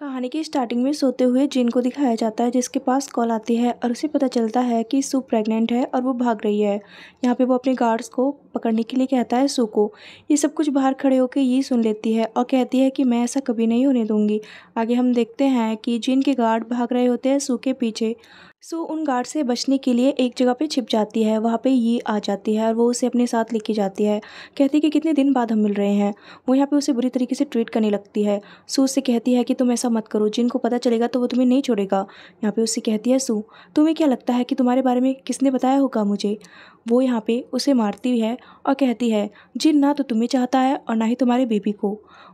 कहानी की स्टार्टिंग में सोते हुए जिन को दिखाया जाता है जिसके पास कॉल आती है और उसे पता चलता है कि सू प्रेग्नेंट है और वो भाग रही है यहाँ पे वो अपने गार्ड्स को पकड़ने के लिए कहता है सू को ये सब कुछ बाहर खड़े होकर ये सुन लेती है और कहती है कि मैं ऐसा कभी नहीं होने दूंगी आगे हम देखते हैं कि जिन के गार्ड भाग रहे होते हैं सू के पीछे सो उन गार्ड से बचने के लिए एक जगह पे छिप जाती है वहाँ पे ये आ जाती है और वो उसे अपने साथ लेके जाती है कहती है कि कितने दिन बाद हम मिल रहे हैं वो यहाँ पे उसे बुरी तरीके से ट्रीट करने लगती है सू उससे कहती है कि तुम ऐसा मत करो जिनको पता चलेगा तो वो तुम्हें नहीं छोड़ेगा यहाँ पे उससे कहती है सू तुम्हें क्या लगता है कि तुम्हारे बारे में किसने बताया होगा मुझे वो यहाँ पर उसे मारती है और कहती है जिन ना तो तुम्हें चाहता है और ना ही तुम्हारे बेबी को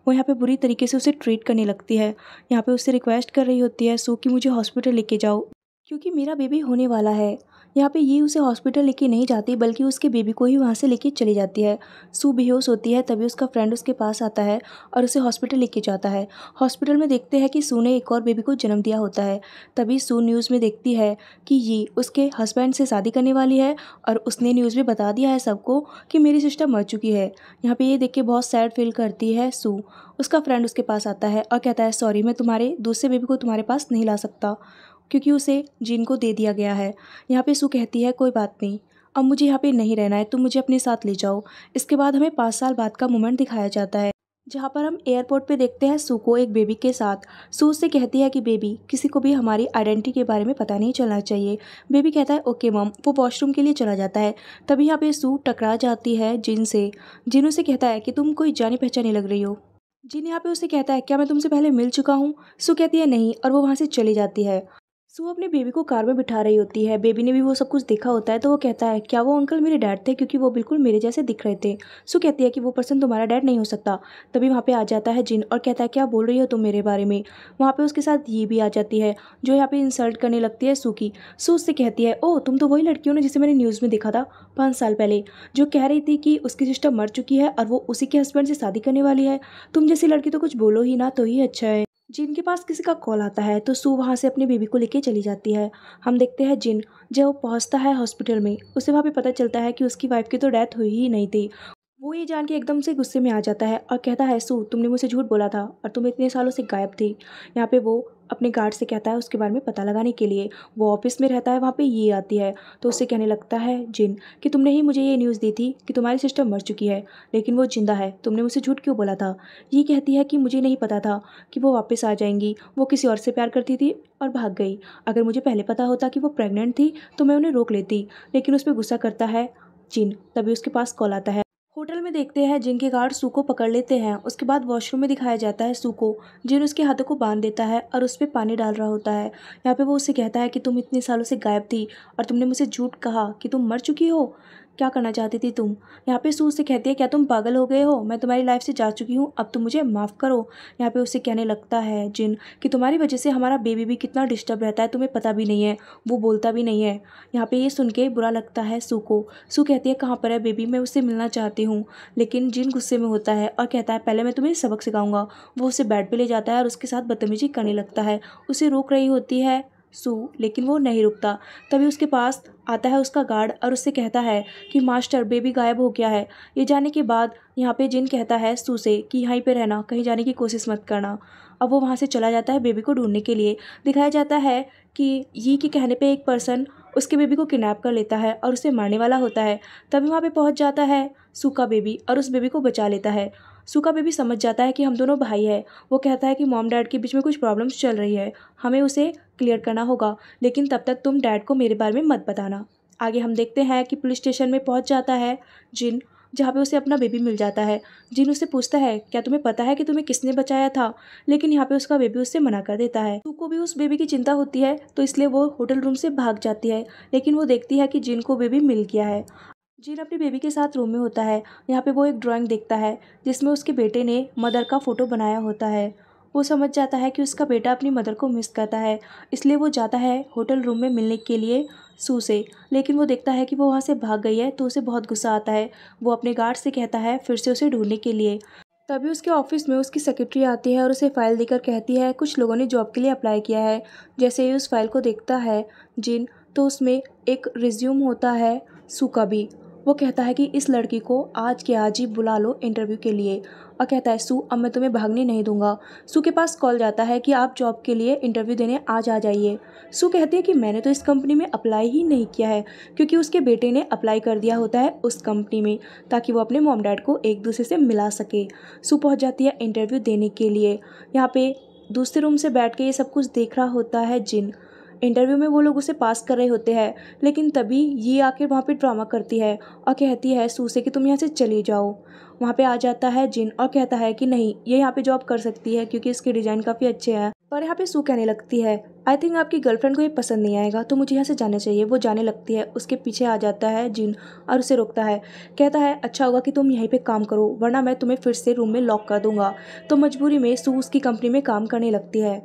वो यहाँ पर बुरी तरीके से उसे ट्रीट करने लगती है यहाँ पर उससे रिक्वेस्ट कर रही होती है सो कि मुझे हॉस्पिटल लेके जाओ क्योंकि मेरा बेबी होने वाला है यहाँ पे ये उसे हॉस्पिटल लेके नहीं जाती बल्कि उसके बेबी को ही वहाँ से लेके चली जाती है सू बेहोश होती है तभी उसका फ्रेंड उसके पास आता है और उसे हॉस्पिटल लेके जाता है हॉस्पिटल में देखते हैं कि सू ने एक और बेबी को जन्म दिया होता है तभी सू न्यूज़ में देखती है कि ये उसके हस्बैंड से शादी करने वाली है और उसने न्यूज़ में बता दिया है सबको कि मेरी सिस्टर मर चुकी है यहाँ पर ये देख के बहुत सैड फील करती है सू उसका फ्रेंड उसके पास आता है और कहता है सॉरी मैं तुम्हारे दूसरे बेबी को तुम्हारे पास नहीं ला सकता क्योंकि उसे जीन को दे दिया गया है यहाँ पे सू कहती है कोई बात नहीं अब मुझे यहाँ पे नहीं रहना है तुम मुझे अपने साथ ले जाओ इसके बाद हमें पाँच साल बाद का मोमेंट दिखाया जाता है जहाँ पर हम एयरपोर्ट पे देखते हैं सू को एक बेबी के साथ सू से कहती है कि बेबी किसी को भी हमारी आइडेंटिटी के बारे में पता नहीं चलना चाहिए बेबी कहता है ओके मम वो वॉशरूम के लिए चला जाता है तभी यहाँ पे सू टकरा जाती है जिन से जिन उसे कहता है कि तुम कोई जानी पहचानी लग रही हो जिन यहाँ पे उसे कहता है क्या मैं तुमसे पहले मिल चुका हूँ सू कहती है नहीं और वो वहाँ से चली जाती है सो अपने बेबी को कार में बिठा रही होती है बेबी ने भी वो सब कुछ देखा होता है तो वो कहता है क्या वो अंकल मेरे डैड थे क्योंकि वो बिल्कुल मेरे जैसे दिख रहे थे सो कहती है कि वो पर्सन तुम्हारा डैड नहीं हो सकता तभी वहाँ पे आ जाता है जिन और कहता है क्या बोल रही हो तुम मेरे बारे में वहाँ पे उसके साथ ये भी आ जाती है जो यहाँ पे इंसल्ट करने लगती है सू की सो उससे कहती है ओ तुम तो वही लड़की हो ना जिसे मैंने न्यूज़ में देखा था पाँच साल पहले जो कह रही थी कि उसकी सिस्टर मर चुकी है और वो उसी के हस्बैंड से शादी करने वाली है तुम जैसी लड़की तो कुछ बोलो ही ना तो ही अच्छा है जिन के पास किसी का कॉल आता है तो सू वहाँ से अपनी बीबी को लेके चली जाती है हम देखते हैं जिन जब वो पहुँचता है हॉस्पिटल में उसे वहाँ पे पता चलता है कि उसकी वाइफ की तो डेथ हुई ही नहीं थी वो ये जान के एकदम से गुस्से में आ जाता है और कहता है सू तुमने मुझसे झूठ बोला था और तुम इतने सालों से गायब थी यहाँ पे वो अपने गार्ड से कहता है उसके बारे में पता लगाने के लिए वो ऑफिस में रहता है वहाँ पे ये आती है तो उससे कहने लगता है जिन कि तुमने ही मुझे ये न्यूज़ दी थी कि तुम्हारी सिस्टर मर चुकी है लेकिन वो ज़िंदा है तुमने मुझसे झूठ क्यों बोला था ये कहती है कि मुझे नहीं पता था कि वो वापस आ जाएंगी वो किसी और से प्यार करती थी और भाग गई अगर मुझे पहले पता होता कि वो प्रेगनेंट थी तो मैं उन्हें रोक लेती लेकिन उस पर गुस्सा करता है जिन तभी उसके पास कॉल आता है होटल में देखते हैं जिनके गार्ड सूखो पकड़ लेते हैं उसके बाद वॉशरूम में दिखाया जाता है सूखो जिन उसके हाथों को बांध देता है और उस पर पानी डाल रहा होता है यहाँ पे वो उसे कहता है कि तुम इतने सालों से गायब थी और तुमने मुझसे झूठ कहा कि तुम मर चुकी हो क्या करना चाहती थी तुम यहाँ पे सू से कहती है क्या तुम पागल हो गए हो मैं तुम्हारी लाइफ से जा चुकी हूँ अब तुम मुझे माफ़ करो यहाँ पे उससे कहने लगता है जिन कि तुम्हारी वजह से हमारा बेबी भी कितना डिस्टर्ब रहता है तुम्हें पता भी नहीं है वो बोलता भी नहीं है यहाँ पे ये सुन के बुरा लगता है सू को सू कहती है कहाँ पर है बेबी मैं उससे मिलना चाहती हूँ लेकिन जिन गुस्से में होता है और कहता है पहले मैं तुम्हें सबक सिखाऊंगा वो उसे बेड पर ले जाता है और उसके साथ बदतमीजी करने लगता है उसे रोक रही होती है सू लेकिन वो नहीं रुकता तभी उसके पास आता है उसका गार्ड और उससे कहता है कि मास्टर बेबी गायब हो गया है ये जाने के बाद यहाँ पे जिन कहता है सू से कि यहीं पे रहना कहीं जाने की कोशिश मत करना अब वो वहाँ से चला जाता है बेबी को ढूंढने के लिए दिखाया जाता है कि ये के कहने पर एक पर्सन उसके बेबी को किडनेप कर लेता है और उसे मारने वाला होता है तभी वहाँ पर पहुँच जाता है सू का बेबी और उस बेबी को बचा लेता है सूखा बेबी समझ जाता है कि हम दोनों भाई हैं वो कहता है कि मॉम डैड के बीच में कुछ प्रॉब्लम्स चल रही है हमें उसे क्लियर करना होगा लेकिन तब तक तुम डैड को मेरे बारे में मत बताना आगे हम देखते हैं कि पुलिस स्टेशन में पहुंच जाता है जिन जहाँ पे उसे अपना बेबी मिल जाता है जिन उसे पूछता है क्या तुम्हें पता है कि तुम्हें किसने बचाया था लेकिन यहाँ पे उसका बेबी उससे मना कर देता है को भी उस बेबी की चिंता होती है तो इसलिए वो होटल रूम से भाग जाती है लेकिन वो देखती है कि जिन को बेबी मिल गया है जीन अपने बेबी के साथ रूम में होता है यहाँ पे वो एक ड्राइंग देखता है जिसमें उसके बेटे ने मदर का फ़ोटो बनाया होता है वो समझ जाता है कि उसका बेटा अपनी मदर को मिस करता है इसलिए वो जाता है होटल रूम में मिलने के लिए सू से लेकिन वो देखता है कि वो वहाँ से भाग गई है तो उसे बहुत गुस्सा आता है वो अपने गार्ड से कहता है फिर से उसे ढूंढने के लिए तभी उसके ऑफिस में उसकी सेक्रेटरी आती है और उसे फ़ाइल देकर कहती है कुछ लोगों ने जॉब के लिए अप्लाई किया है जैसे ही उस फाइल को देखता है जिन तो उसमें एक रिज्यूम होता है सू का भी वो कहता है कि इस लड़की को आज के आज ही बुला लो इंटरव्यू के लिए और कहता है सू अब मैं तुम्हें भागने नहीं दूंगा सू के पास कॉल जाता है कि आप जॉब के लिए इंटरव्यू देने आज आ जाइए सू कहती है कि मैंने तो इस कंपनी में अप्लाई ही नहीं किया है क्योंकि उसके बेटे ने अप्लाई कर दिया होता है उस कंपनी में ताकि वो अपने मोम डैड को एक दूसरे से मिला सके सू पहुँच जाती है इंटरव्यू देने के लिए यहाँ पर दूसरे रूम से बैठ के ये सब कुछ देख रहा होता है जिन इंटरव्यू में वो लोग उसे पास कर रहे होते हैं लेकिन तभी ये आकर वहाँ पे ड्रामा करती है और कहती है सूसे कि तुम यहाँ से चले जाओ वहाँ पे आ जाता है जिन और कहता है कि नहीं ये यहाँ पे जॉब कर सकती है क्योंकि इसके डिज़ाइन काफ़ी अच्छे हैं पर यहाँ पे सू कहने लगती है आई थिंक आपकी गर्लफ्रेंड को ये पसंद नहीं आएगा तो मुझे यहाँ से जाना चाहिए वो जाने लगती है उसके पीछे आ जाता है जिन और उसे रोकता है कहता है अच्छा होगा कि तुम यहीं पे काम करो वरना मैं तुम्हें फिर से रूम में लॉक कर दूंगा तो मजबूरी में सू उसकी कंपनी में काम करने लगती है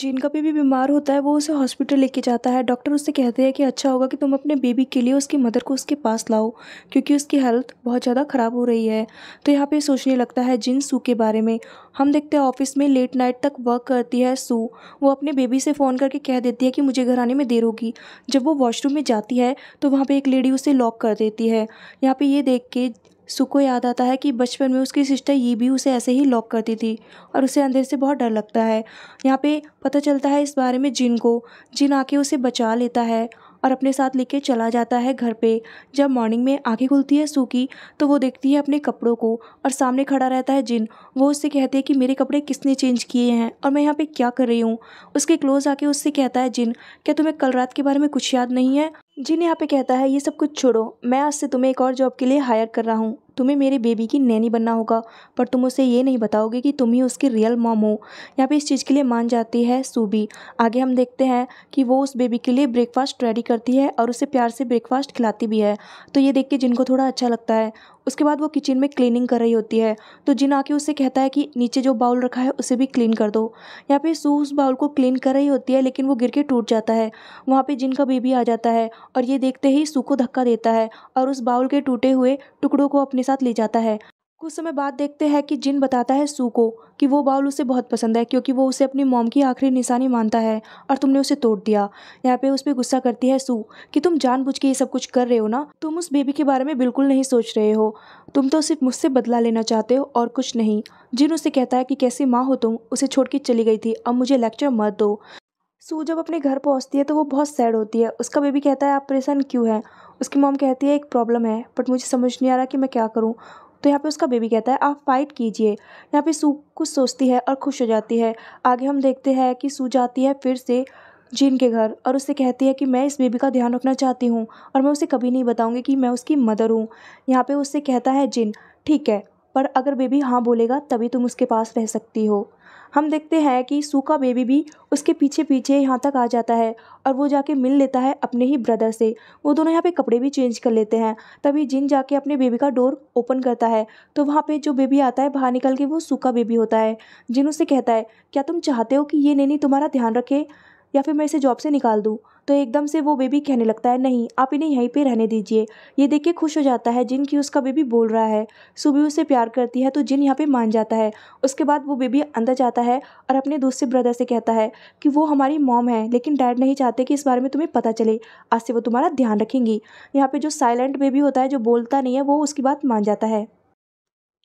जिनका बेबी बीमार होता है वो उसे हॉस्पिटल लेके जाता है डॉक्टर उससे कहते हैं कि अच्छा होगा कि तुम अपने बेबी के लिए उसकी मदर को उसके पास लाओ क्योंकि उसकी हेल्थ बहुत ज़्यादा ख़राब हो रही है तो यहाँ पे सोचने लगता है जिन सू के बारे में हम देखते हैं ऑफिस में लेट नाइट तक वर्क करती है सू वो अपने बेबी से फ़ोन करके कह देती है कि मुझे घर आने में देर होगी जब वो वॉशरूम में जाती है तो वहाँ पर एक लेडी उसे लॉक कर देती है यहाँ पर ये देख के सुको याद आता है कि बचपन में उसकी सिस्टर ये भी उसे ऐसे ही लॉक करती थी और उसे अंधेरे से बहुत डर लगता है यहाँ पे पता चलता है इस बारे में जिन को जिन आके उसे बचा लेता है और अपने साथ लेके चला जाता है घर पे जब मॉर्निंग में आंखें खुलती है सू की तो वो देखती है अपने कपड़ों को और सामने खड़ा रहता है जिन वो उससे कहती है कि मेरे कपड़े किसने चेंज किए हैं और मैं यहाँ पे क्या कर रही हूँ उसके क्लोज आके उससे कहता है जिन क्या तुम्हें कल रात के बारे में कुछ याद नहीं है जिन यहाँ पे कहता है ये सब कुछ छोड़ो मैं आज से तुम्हें एक और जॉब के लिए हायर कर रहा हूँ तुम्हें मेरे बेबी की नैनी बनना होगा पर तुम उसे ये नहीं बताओगे कि तुम ही उसकी रियल मॉम हो यहाँ पे इस चीज़ के लिए मान जाती है सूबी आगे हम देखते हैं कि वो उस बेबी के लिए ब्रेकफास्ट रेडी करती है और उसे प्यार से ब्रेकफास्ट खिलाती भी है तो ये देख के जिनको थोड़ा अच्छा लगता है उसके बाद वो किचन में क्लीनिंग कर रही होती है तो जिन आके उससे कहता है कि नीचे जो बाउल रखा है उसे भी क्लीन कर दो यहाँ पे सू उस बाउल को क्लीन कर रही होती है लेकिन वो गिर के टूट जाता है वहाँ पे जिन का बेबी आ जाता है और ये देखते ही सू को धक्का देता है और उस बाउल के टूटे हुए टुकड़ों को अपने साथ ले जाता है कुछ समय बाद देखते हैं कि जिन बताता है सू को कि वो बाउल उसे बहुत पसंद है क्योंकि वो उसे अपनी मोम की आखिरी निशानी मानता है और तुमने उसे तोड़ दिया यहाँ पे उस पर गुस्सा करती है सू कि तुम जानबूझ के ये सब कुछ कर रहे हो ना तुम उस बेबी के बारे में बिल्कुल नहीं सोच रहे हो तुम तो सिर्फ मुझसे बदला लेना चाहते हो और कुछ नहीं जिन उसे कहता है कि कैसी माँ हो तुम उसे छोड़ के चली गई थी अब मुझे लेक्चर मत दो सू जब अपने घर पहुँचती है तो वो बहुत सैड होती है उसका बेबी कहता है आप परेशान क्यों है उसकी मॉम कहती है एक प्रॉब्लम है बट मुझे समझ नहीं आ रहा कि मैं क्या करूँ तो यहाँ पे उसका बेबी कहता है आप फाइट कीजिए यहाँ पे सू कुछ सोचती है और खुश हो जाती है आगे हम देखते हैं कि सू जाती है फिर से जिन के घर और उससे कहती है कि मैं इस बेबी का ध्यान रखना चाहती हूँ और मैं उसे कभी नहीं बताऊँगी कि मैं उसकी मदर हूँ यहाँ पर उससे कहता है जिन ठीक है पर अगर बेबी हाँ बोलेगा तभी तुम उसके पास रह सकती हो हम देखते हैं कि सूखा बेबी भी उसके पीछे पीछे यहाँ तक आ जाता है और वो जाके मिल लेता है अपने ही ब्रदर से वो दोनों यहाँ पे कपड़े भी चेंज कर लेते हैं तभी जिन जाके अपने बेबी का डोर ओपन करता है तो वहाँ पे जो बेबी आता है बाहर निकल के वो सूखा बेबी होता है जिन उससे कहता है क्या तुम चाहते हो कि ये नैनी तुम्हारा ध्यान रखे या फिर मैं इसे जॉब से निकाल दूँ तो एकदम से वो बेबी कहने लगता है नहीं आप इन्हें यहीं पे रहने दीजिए ये देख के खुश हो जाता है जिन की उसका बेबी बोल रहा है सुबह उसे प्यार करती है तो जिन यहाँ पे मान जाता है उसके बाद वो बेबी अंदर जाता है और अपने दूसरे ब्रदर से कहता है कि वो हमारी मॉम है लेकिन डैड नहीं चाहते कि इस बारे में तुम्हें पता चले आज से वो तुम्हारा ध्यान रखेंगी यहाँ पर जो साइलेंट बेबी होता है जो बोलता नहीं है वो उसकी बात मान जाता है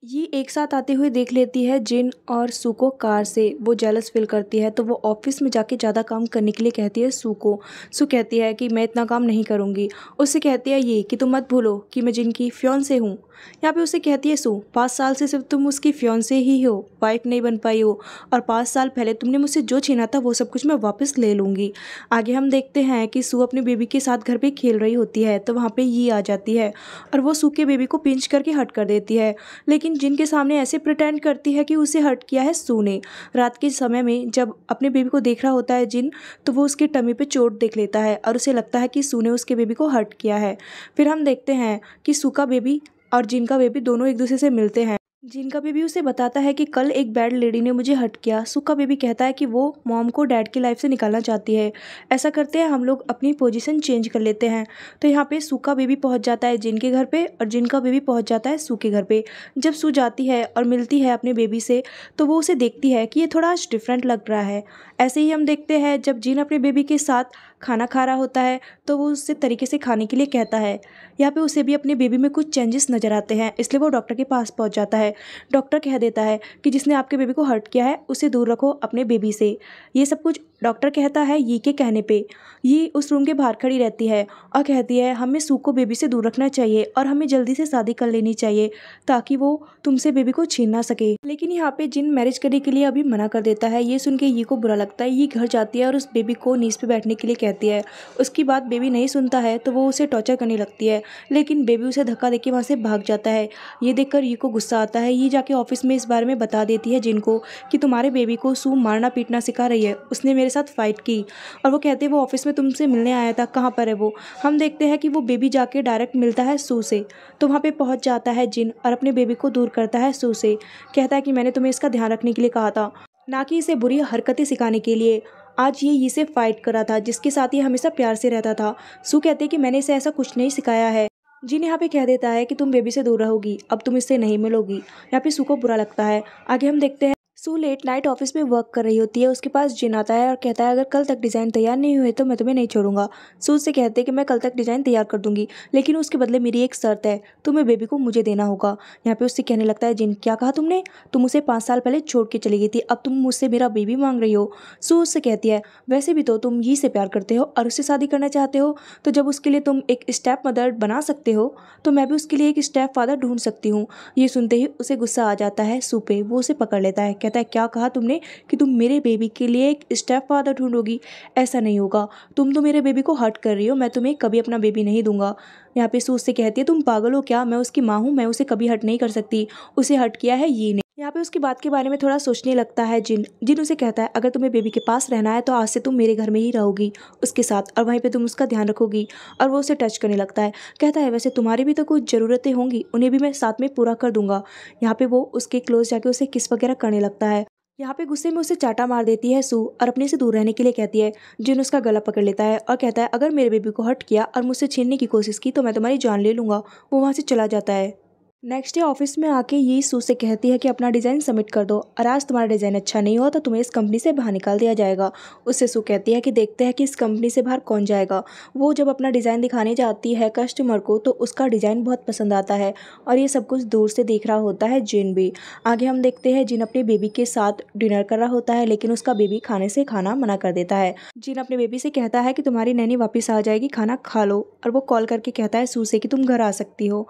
ये एक साथ आते हुए देख लेती है जिन और सू को कार से वो जेलस फील करती है तो वो ऑफिस में जाके ज़्यादा काम करने के लिए कहती है सू को सू कहती है कि मैं इतना काम नहीं करूँगी उससे कहती है ये कि तुम मत भूलो कि मैं जिनकी फ्योन से हूँ यहाँ पे उसे कहती है सू पाँच साल से सिर्फ तुम उसकी फ्योन से ही हो वाइफ नहीं बन पाई हो और पाँच साल पहले तुमने मुझसे जो छीना था वो सब कुछ मैं वापस ले लूँगी आगे हम देखते हैं कि सू अपने बेबी के साथ घर पर खेल रही होती है तो वहाँ पर ये आ जाती है और वो सू के बेबी को पिंच करके हट कर देती है लेकिन लेकिन जिनके सामने ऐसे प्रटेंड करती है कि उसे हर्ट किया है सू ने रात के समय में जब अपने बेबी को देख रहा होता है जिन तो वो उसके टमी पे चोट देख लेता है और उसे लगता है कि सू ने उसके बेबी को हर्ट किया है फिर हम देखते हैं कि सू का बेबी और जिनका बेबी दोनों एक दूसरे से मिलते हैं जिनका बेबी उसे बताता है कि कल एक बैड लेडी ने मुझे हट किया सुख का बेबी कहता है कि वो मॉम को डैड की लाइफ से निकालना चाहती है ऐसा करते हैं हम लोग अपनी पोजीशन चेंज कर लेते हैं तो यहाँ पे सू का बेबी पहुँच जाता है जिनके के घर पे और जिनका बेबी पहुँच जाता है सू के घर पे जब सू जाती है और मिलती है अपने बेबी से तो वो उसे देखती है कि ये थोड़ा डिफरेंट लग रहा है ऐसे ही हम देखते हैं जब जिन अपने बेबी के साथ खाना खा रहा होता है तो वो उससे तरीके से खाने के लिए कहता है यहाँ पे उसे भी अपने बेबी में कुछ चेंजेस नज़र आते हैं इसलिए वो डॉक्टर के पास पहुँच जाता है डॉक्टर कह देता है कि जिसने आपके बेबी को हर्ट किया है उसे दूर रखो अपने बेबी से ये सब कुछ डॉक्टर कहता है ये के कहने पर ये उस रूम के बाहर खड़ी रहती है और कहती है हमें सू को बेबी से दूर रखना चाहिए और हमें जल्दी से शादी कर लेनी चाहिए ताकि वो तुमसे बेबी को छीन ना सके लेकिन यहाँ पे जिन मैरिज करने के लिए अभी मना कर देता है ये सुन के ये को बुरा लगता है ये घर जाती है और उस बेबी को नीज पे बैठने के लिए कहती है उसकी बात बेबी नहीं सुनता है तो वो उसे टॉर्चर करने लगती है लेकिन बेबी उसे धक्का देके वहाँ से भाग जाता है ये देखकर यू को गुस्सा आता है ये जाके ऑफिस में इस बारे में बता देती है जिनको कि तुम्हारे बेबी को सू मारना पीटना सिखा रही है उसने मेरे साथ फ़ाइट की और वो कहते हैं वो ऑफिस में तुमसे मिलने आया था कहाँ पर है वो हम देखते हैं कि वो बेबी जाके डायरेक्ट मिलता है सू से तो वहाँ पर पहुँच जाता है जिन और अपने बेबी को दूर करता है सू से कहता है कि मैंने तुम्हें इसका ध्यान रखने के लिए कहा था ना कि इसे बुरी हरकतें सिखाने के लिए आज ये इसे फाइट करा था जिसके साथ ये हमेशा प्यार से रहता था सू कहते कि मैंने इसे ऐसा कुछ नहीं सिखाया है जिन यहाँ पे कह देता है कि तुम बेबी से दूर रहोगी अब तुम इससे नहीं मिलोगी यहाँ पे सू को बुरा लगता है आगे हम देखते हैं सू लेट नाइट ऑफिस में वर्क कर रही होती है उसके पास जिन आता है और कहता है अगर कल तक डिज़ाइन तैयार नहीं हुए तो मैं तुम्हें नहीं छोड़ूंगा सू से कहते हैं कि मैं कल तक डिज़ाइन तैयार कर दूंगी लेकिन उसके बदले मेरी एक शर्त है तुम्हें बेबी को मुझे देना होगा यहाँ पे उससे कहने लगता है जिन क्या कहा तुमने तुम उसे पाँच साल पहले छोड़ के चली गई थी अब तुम मुझसे मेरा बेबी मांग रही हो सू उससे कहती है वैसे भी तो तुम यही से प्यार करते हो और उससे शादी करना चाहते हो तो जब उसके लिए तुम एक स्टेप मदर बना सकते हो तो मैं भी उसके लिए एक स्टेप फादर ढूंढ सकती हूँ ये सुनते ही उसे गुस्सा आ जाता है सू पे वो उसे पकड़ लेता है कहता पता है क्या कहा तुमने कि तुम मेरे बेबी के लिए एक स्टेप फादर ढूंढोगी ऐसा नहीं होगा तुम तो मेरे बेबी को हर्ट कर रही हो मैं तुम्हें कभी अपना बेबी नहीं दूंगा यहाँ पे सूज से कहती है तुम पागल हो क्या मैं उसकी माँ हूँ मैं उसे कभी हट नहीं कर सकती उसे हट किया है ये नहीं यहाँ पे उसकी बात के बारे में थोड़ा सोचने लगता है जिन जिन उसे कहता है अगर तुम्हें बेबी के पास रहना है तो आज से तुम मेरे घर में ही रहोगी उसके साथ और वहीं पे तुम उसका ध्यान रखोगी और वो उसे टच करने लगता है कहता है वैसे तुम्हारी भी तो कुछ ज़रूरतें होंगी उन्हें भी मैं साथ में पूरा कर दूंगा यहाँ पे वो उसके क्लोज जाके उसे किस वगैरह करने लगता है यहाँ पे गुस्से में उसे चाटा मार देती है सू और अपने से दूर रहने के लिए कहती है जिन उसका गला पकड़ लेता है और कहता है अगर मेरे बेबी को हट किया और मुझसे छीनने की कोशिश की तो मैं तुम्हारी जान ले लूँगा वो वहाँ से चला जाता है नेक्स्ट डे ऑफिस में आके ये सू से कहती है कि अपना डिज़ाइन सबमिट कर दो और आज तुम्हारा डिज़ाइन अच्छा नहीं हुआ तो तुम्हें इस कंपनी से बाहर निकाल दिया जाएगा उससे सू कहती है कि देखते हैं कि इस कंपनी से बाहर कौन जाएगा वो जब अपना डिज़ाइन दिखाने जाती है कस्टमर को तो उसका डिज़ाइन बहुत पसंद आता है और ये सब कुछ दूर से देख रहा होता है जिन भी आगे हम देखते हैं जिन अपने बेबी के साथ डिनर कर रहा होता है लेकिन उसका बेबी खाने से खाना मना कर देता है जिन अपने बेबी से कहता है कि तुम्हारी नैनी वापस आ जाएगी खाना खा लो और वो कॉल करके कहता है सू से कि तुम घर आ सकती हो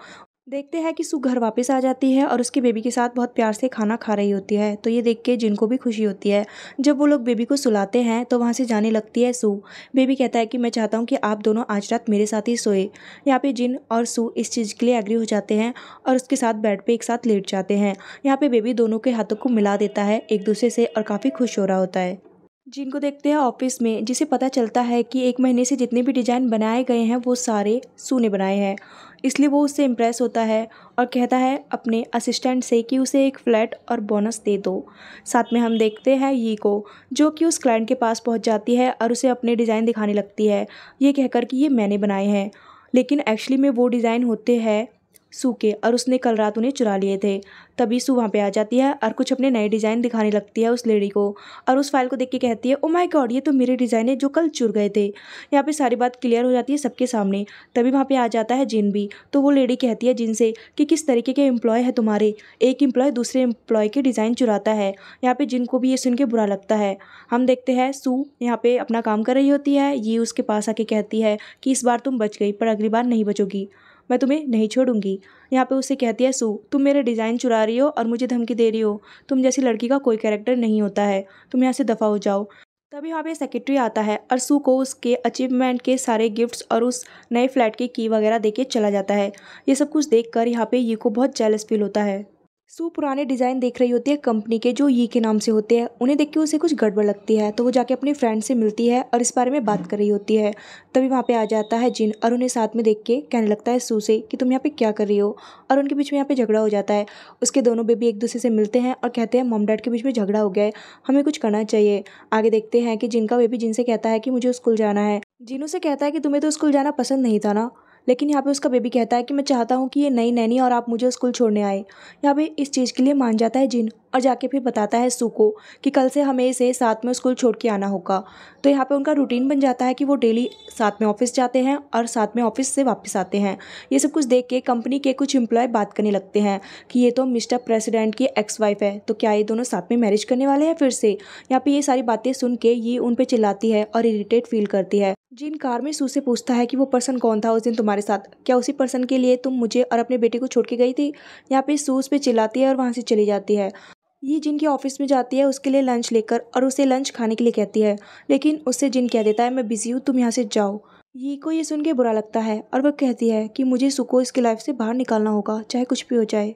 देखते हैं कि सु घर वापस आ जाती है और उसके बेबी के साथ बहुत प्यार से खाना खा रही होती है तो ये देख के जिनको भी खुशी होती है जब वो लोग बेबी को सुलाते हैं तो वहाँ से जाने लगती है सु बेबी कहता है कि मैं चाहता हूँ कि आप दोनों आज रात मेरे साथ ही सोए यहाँ पे जिन और सु इस चीज़ के लिए एग्री हो जाते हैं और उसके साथ बेड पर एक साथ लेट जाते हैं यहाँ पर बेबी दोनों के हाथों को मिला देता है एक दूसरे से और काफ़ी खुश हो रहा होता है जिनको देखते हैं ऑफिस में जिसे पता चलता है कि एक महीने से जितने भी डिज़ाइन बनाए गए हैं वो सारे सूने बनाए हैं इसलिए वो उससे इम्प्रेस होता है और कहता है अपने असिस्टेंट से कि उसे एक फ़्लैट और बोनस दे दो साथ में हम देखते हैं ये को जो कि उस क्लाइंट के पास पहुंच जाती है और उसे अपने डिज़ाइन दिखाने लगती है ये कहकर कि ये मैंने बनाए हैं लेकिन एक्चुअली में वो डिज़ाइन होते हैं सूखे और उसने कल रात उन्हें चुरा लिए थे तभी सू वहाँ पे आ जाती है और कुछ अपने नए डिज़ाइन दिखाने लगती है उस लेडी को और उस फाइल को देख के कहती है ओ माय गॉड ये तो मेरे डिज़ाइन है जो कल चुर गए थे यहाँ पे सारी बात क्लियर हो जाती है सबके सामने तभी वहाँ पे आ जाता है जिन भी तो वो लेडी कहती है जिन से कि किस तरीके के एम्प्लॉय है तुम्हारे एक एम्प्लॉय दूसरे एम्प्लॉय के डिज़ाइन चुराता है यहाँ पर जिन को भी ये सुन के बुरा लगता है हम देखते हैं सू यहाँ पर अपना काम कर रही होती है ये उसके पास आके कहती है कि इस बार तुम बच गई पर अगली बार नहीं बचोगी मैं तुम्हें नहीं छोड़ूंगी यहाँ पे उसे कहती है सू तुम मेरे डिज़ाइन चुरा रही हो और मुझे धमकी दे रही हो तुम जैसी लड़की का कोई कैरेक्टर नहीं होता है तुम यहाँ से दफ़ा हो जाओ तभी यहाँ पे सेक्रेटरी आता है और सू को उसके अचीवमेंट के सारे गिफ्ट्स और उस नए फ्लैट के की वगैरह देके चला जाता है ये सब कुछ देखकर यहाँ पे यू को बहुत जेलस फील होता है सो पुराने डिज़ाइन देख रही होती है कंपनी के जो ये के नाम से होते हैं उन्हें देख के उसे कुछ गड़बड़ लगती है तो वो जाके अपने फ्रेंड से मिलती है और इस बारे में बात कर रही होती है तभी वहाँ पे आ जाता है जिन और उन्हें साथ में देख के कहने लगता है सू से कि तुम यहाँ पे क्या कर रही हो और उनके बीच में यहाँ पे झगड़ा हो जाता है उसके दोनों बेबी एक दूसरे से मिलते हैं और कहते हैं मम डैड के बीच में झगड़ा हो गया है हमें कुछ करना चाहिए आगे देखते हैं कि जिनका बेबी जिनसे कहता है कि मुझे स्कूल जाना है जिनों से कहता है कि तुम्हें तो स्कूल जाना पसंद नहीं था ना लेकिन यहाँ पे उसका बेबी कहता है कि मैं चाहता हूँ कि ये नई नैनी और आप मुझे स्कूल छोड़ने आए यहाँ पे इस चीज़ के लिए मान जाता है जिन और जाके फिर बताता है सू को कि कल से हमें इसे साथ में स्कूल छोड़ के आना होगा तो यहाँ पे उनका रूटीन बन जाता है कि वो डेली साथ में ऑफिस जाते हैं और साथ में ऑफिस से वापस आते हैं ये सब कुछ देख के कंपनी के कुछ एम्प्लॉय बात करने लगते हैं कि ये तो मिस्टर प्रेसिडेंट की एक्स वाइफ है तो क्या ये दोनों साथ में मैरिज करने वाले हैं फिर से यहाँ पे ये सारी बातें सुन के ये उन पर चिल्लाती है और इरीटेट फील करती है जिन कार में सू से पूछता है कि वो पर्सन कौन था उस दिन तुम्हारे साथ क्या उसी पर्सन के लिए तुम मुझे और अपने बेटे को छोड़ के गई थी यहाँ पे सू उस पर चिल्लाती है और वहाँ से चली जाती है ये जिन के ऑफ़िस में जाती है उसके लिए लंच लेकर और उसे लंच खाने के लिए कहती है लेकिन उससे जिन कह देता है मैं बिज़ी हूँ तुम यहाँ से जाओ ये को ये सुन के बुरा लगता है और वह कहती है कि मुझे सुको इसकी लाइफ से बाहर निकालना होगा चाहे कुछ भी हो जाए